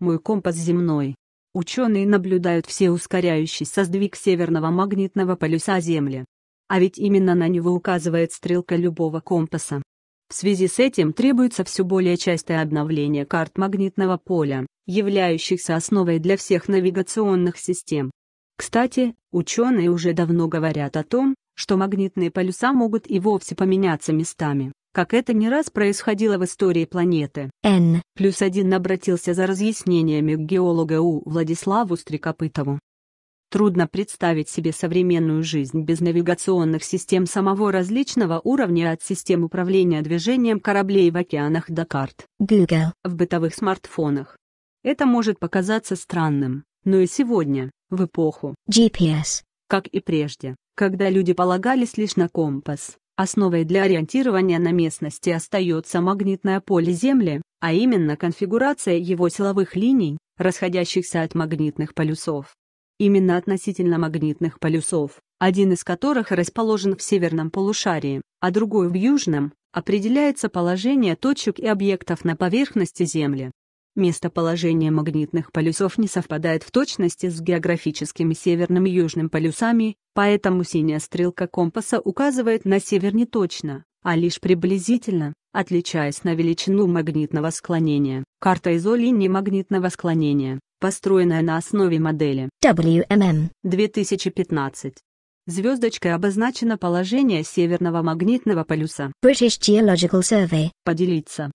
Мой компас земной. Ученые наблюдают все ускоряющийся сдвиг северного магнитного полюса Земли. А ведь именно на него указывает стрелка любого компаса. В связи с этим требуется все более частое обновление карт магнитного поля, являющихся основой для всех навигационных систем. Кстати, ученые уже давно говорят о том, что магнитные полюса могут и вовсе поменяться местами как это не раз происходило в истории планеты. Н. Плюс один обратился за разъяснениями к геологу У. Владиславу Стрекопытову. Трудно представить себе современную жизнь без навигационных систем самого различного уровня от систем управления движением кораблей в океанах до карт Google в бытовых смартфонах. Это может показаться странным, но и сегодня, в эпоху GPS, как и прежде, когда люди полагались лишь на компас, Основой для ориентирования на местности остается магнитное поле Земли, а именно конфигурация его силовых линий, расходящихся от магнитных полюсов. Именно относительно магнитных полюсов, один из которых расположен в северном полушарии, а другой в южном, определяется положение точек и объектов на поверхности Земли. Местоположение магнитных полюсов не совпадает в точности с географическими северным и южным полюсами, поэтому синяя стрелка компаса указывает на север не точно, а лишь приблизительно, отличаясь на величину магнитного склонения. Карта изолинии магнитного склонения, построенная на основе модели WMM 2015. Звездочкой обозначено положение северного магнитного полюса. British Geological Survey. Поделиться.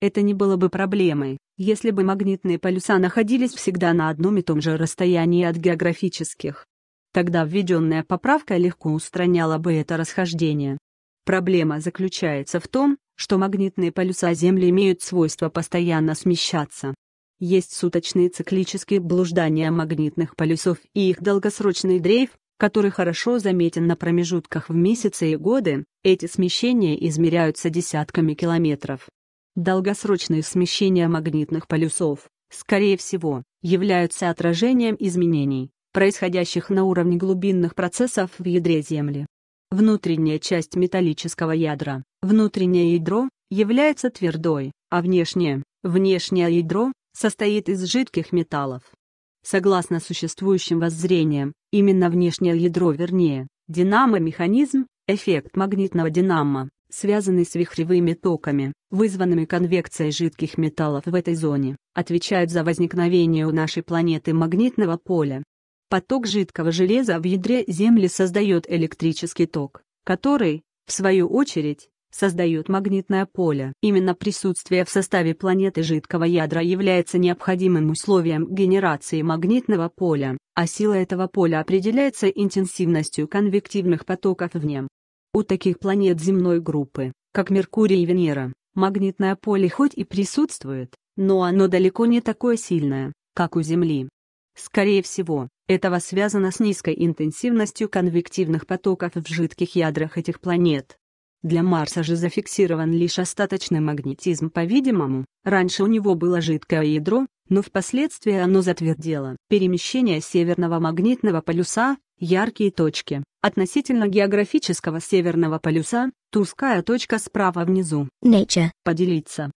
Это не было бы проблемой, если бы магнитные полюса находились всегда на одном и том же расстоянии от географических, тогда введенная поправка легко устраняла бы это расхождение. Проблема заключается в том, что магнитные полюса Земли имеют свойство постоянно смещаться. Есть суточные циклические блуждания магнитных полюсов и их долгосрочный дрейф, который хорошо заметен на промежутках в месяцы и годы, эти смещения измеряются десятками километров долгосрочные смещения магнитных полюсов, скорее всего, являются отражением изменений, происходящих на уровне глубинных процессов в ядре Земли. Внутренняя часть металлического ядра, внутреннее ядро, является твердой, а внешнее, внешнее ядро, состоит из жидких металлов. Согласно существующим воззрениям, именно внешнее ядро вернее, динамо-механизм, эффект магнитного динамо, связанные с вихревыми токами, вызванными конвекцией жидких металлов в этой зоне, отвечают за возникновение у нашей планеты магнитного поля. Поток жидкого железа в ядре Земли создает электрический ток, который, в свою очередь, создает магнитное поле. Именно присутствие в составе планеты жидкого ядра является необходимым условием генерации магнитного поля, а сила этого поля определяется интенсивностью конвективных потоков в нем. У таких планет земной группы, как Меркурий и Венера, магнитное поле хоть и присутствует, но оно далеко не такое сильное, как у Земли. Скорее всего, этого связано с низкой интенсивностью конвективных потоков в жидких ядрах этих планет. Для Марса же зафиксирован лишь остаточный магнетизм, по-видимому. Раньше у него было жидкое ядро, но впоследствии оно затвердело. Перемещение северного магнитного полюса – яркие точки. Относительно географического северного полюса – туская точка справа внизу. Nature. Поделиться.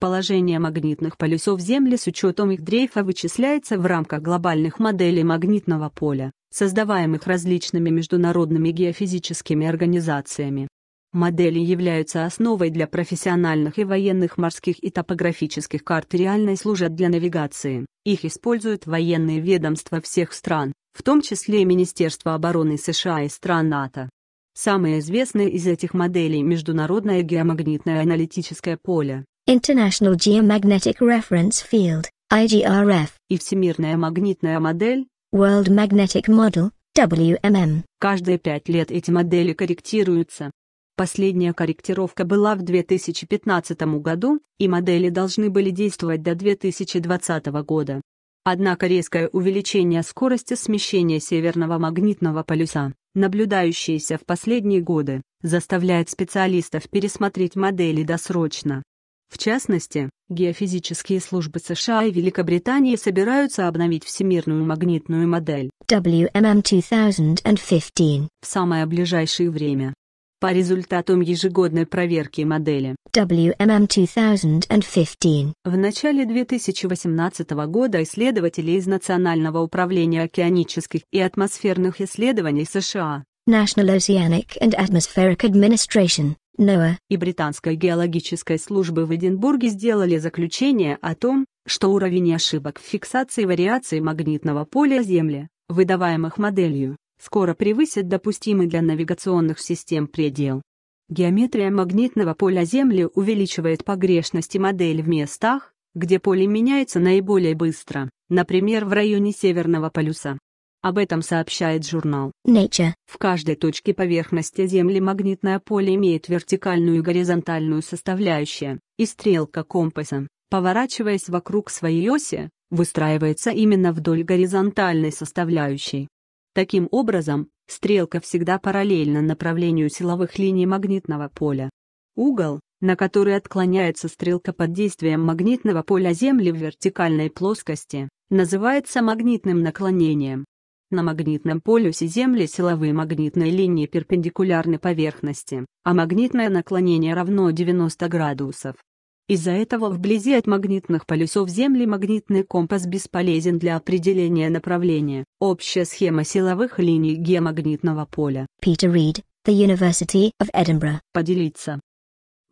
Положение магнитных полюсов Земли с учетом их дрейфа вычисляется в рамках глобальных моделей магнитного поля, создаваемых различными международными геофизическими организациями. Модели являются основой для профессиональных и военных морских и топографических карт и реально служат для навигации. Их используют военные ведомства всех стран, в том числе и Министерство обороны США и стран НАТО. Самые известные из этих моделей – Международное геомагнитное аналитическое поле International Geomagnetic Reference Field IGRF, и Всемирная магнитная модель World Magnetic Model WMM. Каждые пять лет эти модели корректируются, Последняя корректировка была в 2015 году, и модели должны были действовать до 2020 года. Однако резкое увеличение скорости смещения северного магнитного полюса, наблюдающееся в последние годы, заставляет специалистов пересмотреть модели досрочно. В частности, геофизические службы США и Великобритании собираются обновить всемирную магнитную модель WMM 2015 в самое ближайшее время по результатам ежегодной проверки модели WMM 2015. В начале 2018 года исследователи из Национального управления океанических и атмосферных исследований США National Oceanic and Atmospheric Administration NOAA и Британской геологической службы в Эдинбурге сделали заключение о том, что уровень ошибок в фиксации вариаций магнитного поля Земли, выдаваемых моделью, скоро превысит допустимый для навигационных систем предел. Геометрия магнитного поля Земли увеличивает погрешности модели в местах, где поле меняется наиболее быстро, например, в районе Северного полюса. Об этом сообщает журнал Nature. В каждой точке поверхности Земли магнитное поле имеет вертикальную и горизонтальную составляющие, и стрелка компаса, поворачиваясь вокруг своей оси, выстраивается именно вдоль горизонтальной составляющей. Таким образом, стрелка всегда параллельна направлению силовых линий магнитного поля. Угол, на который отклоняется стрелка под действием магнитного поля Земли в вертикальной плоскости, называется магнитным наклонением. На магнитном полюсе Земли силовые магнитные линии перпендикулярны поверхности, а магнитное наклонение равно 90 градусов. Из-за этого вблизи от магнитных полюсов Земли магнитный компас бесполезен для определения направления. Общая схема силовых линий геомагнитного поля. Питер Рид, The University of Edinburgh. Поделиться.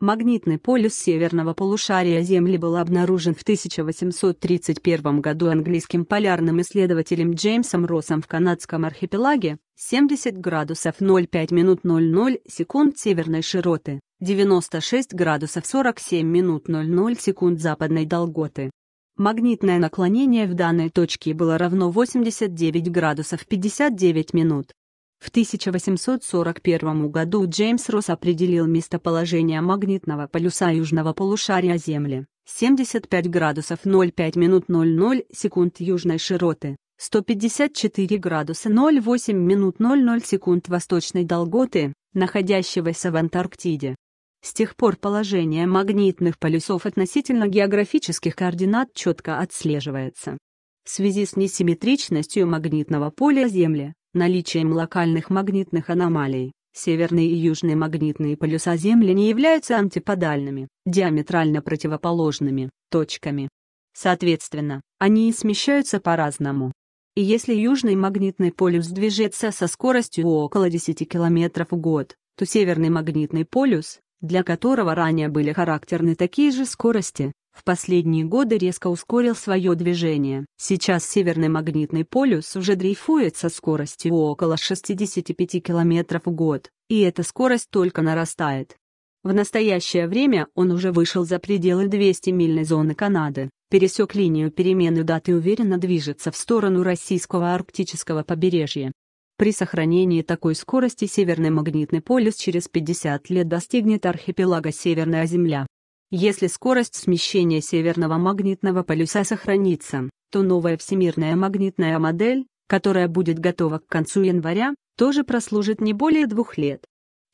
Магнитный полюс северного полушария Земли был обнаружен в 1831 году английским полярным исследователем Джеймсом Россом в канадском архипелаге 70 градусов 05 минут 00 секунд северной широты. 96 градусов 47 минут 00 секунд западной долготы. Магнитное наклонение в данной точке было равно 89 градусов 59 минут. В 1841 году Джеймс Росс определил местоположение магнитного полюса южного полушария Земли, 75 градусов 05 минут 00 секунд южной широты, 154 градуса 08 минут 00 секунд восточной долготы, находящегося в Антарктиде. С тех пор положение магнитных полюсов относительно географических координат четко отслеживается. В связи с несимметричностью магнитного поля Земли, наличием локальных магнитных аномалий, северные и южные магнитные полюса Земли не являются антиподальными, диаметрально противоположными, точками. Соответственно, они и смещаются по-разному. И если южный магнитный полюс движется со скоростью около 10 км в год, то северный магнитный полюс, для которого ранее были характерны такие же скорости, в последние годы резко ускорил свое движение. Сейчас северный магнитный полюс уже дрейфует со скоростью около 65 км в год, и эта скорость только нарастает. В настоящее время он уже вышел за пределы 200-мильной зоны Канады, пересек линию перемены даты и уверенно движется в сторону российского арктического побережья. При сохранении такой скорости северный магнитный полюс через 50 лет достигнет архипелага Северная Земля. Если скорость смещения северного магнитного полюса сохранится, то новая всемирная магнитная модель, которая будет готова к концу января, тоже прослужит не более двух лет.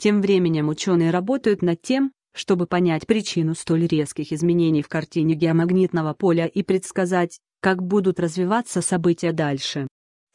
Тем временем ученые работают над тем, чтобы понять причину столь резких изменений в картине геомагнитного поля и предсказать, как будут развиваться события дальше.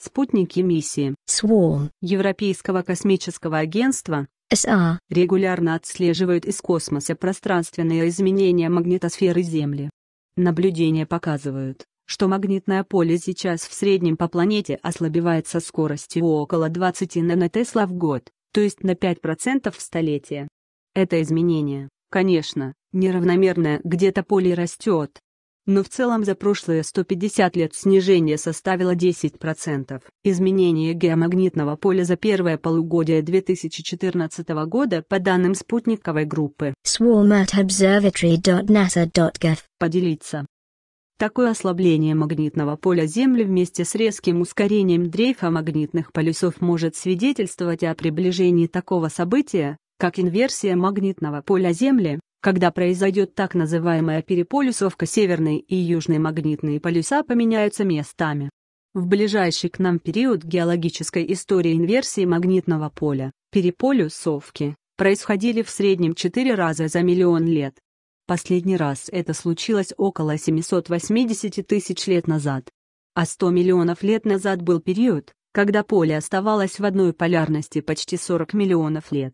Спутники миссии Swarm Европейского космического агентства СА регулярно отслеживают из космоса пространственные изменения магнитосферы Земли. Наблюдения показывают, что магнитное поле сейчас в среднем по планете ослабевает со скоростью около 20 нанотесла в год, то есть на 5% в столетие. Это изменение, конечно, неравномерное, где-то поле растет, но в целом за прошлые 150 лет снижение составило 10%. Изменение геомагнитного поля за первое полугодие 2014 года по данным спутниковой группы swarmatobservatory.nasa.gov поделиться. Такое ослабление магнитного поля Земли вместе с резким ускорением дрейфа магнитных полюсов может свидетельствовать о приближении такого события, как инверсия магнитного поля Земли, когда произойдет так называемая переполюсовка, северные и южные магнитные полюса поменяются местами. В ближайший к нам период геологической истории инверсии магнитного поля, переполюсовки, происходили в среднем 4 раза за миллион лет. Последний раз это случилось около 780 тысяч лет назад. А 100 миллионов лет назад был период, когда поле оставалось в одной полярности почти 40 миллионов лет.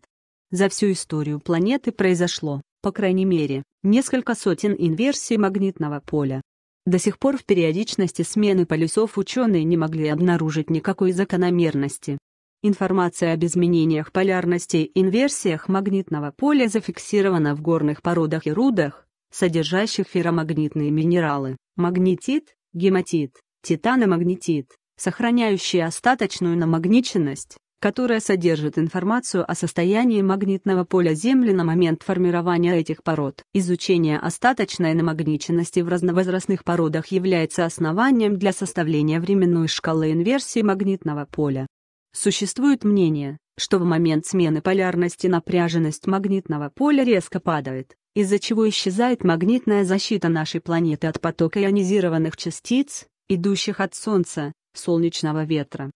За всю историю планеты произошло по крайней мере, несколько сотен инверсий магнитного поля. До сих пор в периодичности смены полюсов ученые не могли обнаружить никакой закономерности. Информация об изменениях полярности и инверсиях магнитного поля зафиксирована в горных породах и рудах, содержащих ферромагнитные минералы – магнетит, гематит, титаномагнетит, сохраняющие остаточную намагниченность, которая содержит информацию о состоянии магнитного поля Земли на момент формирования этих пород. Изучение остаточной намагниченности в разновозрастных породах является основанием для составления временной шкалы инверсии магнитного поля. Существует мнение, что в момент смены полярности напряженность магнитного поля резко падает, из-за чего исчезает магнитная защита нашей планеты от потока ионизированных частиц, идущих от Солнца, солнечного ветра.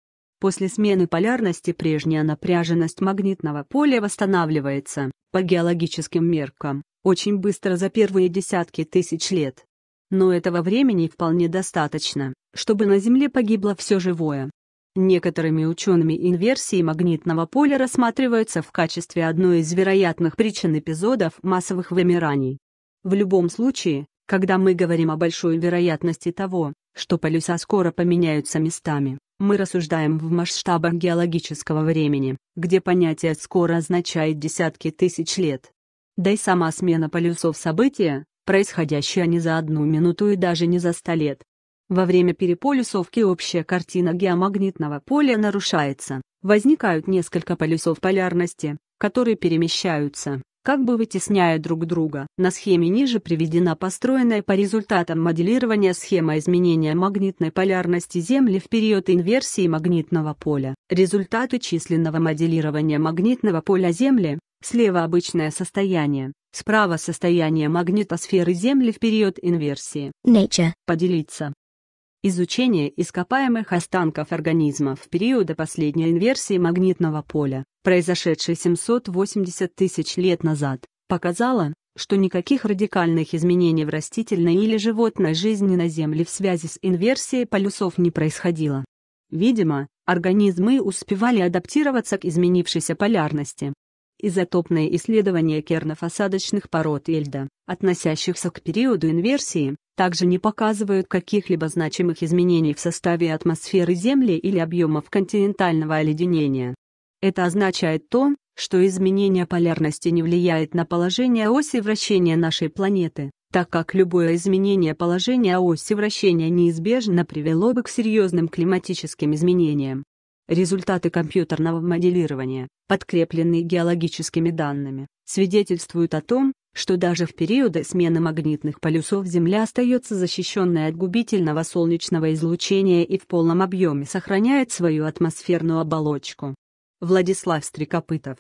После смены полярности прежняя напряженность магнитного поля восстанавливается, по геологическим меркам, очень быстро за первые десятки тысяч лет. Но этого времени вполне достаточно, чтобы на Земле погибло все живое. Некоторыми учеными инверсии магнитного поля рассматриваются в качестве одной из вероятных причин эпизодов массовых вымираний. В любом случае, когда мы говорим о большой вероятности того, что полюса скоро поменяются местами, мы рассуждаем в масштабах геологического времени, где понятие «скоро» означает десятки тысяч лет. Да и сама смена полюсов события, происходящая не за одну минуту и даже не за сто лет. Во время переполюсовки общая картина геомагнитного поля нарушается, возникают несколько полюсов полярности, которые перемещаются как бы вытесняя друг друга. На схеме ниже приведена построенная по результатам моделирования схема изменения магнитной полярности Земли в период инверсии магнитного поля. Результаты численного моделирования магнитного поля Земли, слева обычное состояние, справа состояние магнитосферы Земли в период инверсии. Nature. Поделиться изучение ископаемых останков организмов в периоды последней инверсии магнитного поля, произошедшей 780 тысяч лет назад, показало, что никаких радикальных изменений в растительной или животной жизни на Земле в связи с инверсией полюсов не происходило. Видимо, организмы успевали адаптироваться к изменившейся полярности изотопные исследования кернофосадочных пород Эльда, относящихся к периоду инверсии, также не показывают каких-либо значимых изменений в составе атмосферы Земли или объемов континентального оледенения. Это означает то, что изменение полярности не влияет на положение оси вращения нашей планеты, так как любое изменение положения оси вращения неизбежно привело бы к серьезным климатическим изменениям. Результаты компьютерного моделирования, подкрепленные геологическими данными, свидетельствуют о том, что даже в периоды смены магнитных полюсов Земля остается защищенной от губительного солнечного излучения и в полном объеме сохраняет свою атмосферную оболочку. Владислав Стрекопытов